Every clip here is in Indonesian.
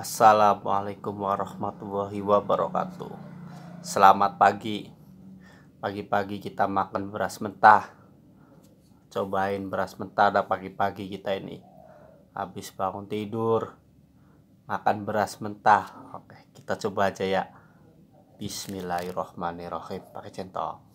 Assalamualaikum warahmatullahi wabarakatuh. Selamat pagi. Pagi-pagi kita makan beras mentah. Cobain beras mentah ada pagi-pagi kita ini. Habis bangun tidur makan beras mentah. Oke, kita coba aja ya. Bismillahirrahmanirrahim. Pakai centong.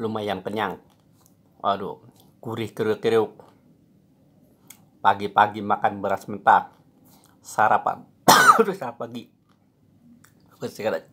lumayan kenyang waduh gurih kriuk-kriuk pagi-pagi makan beras mentah sarapan Sarapan pagi sekarang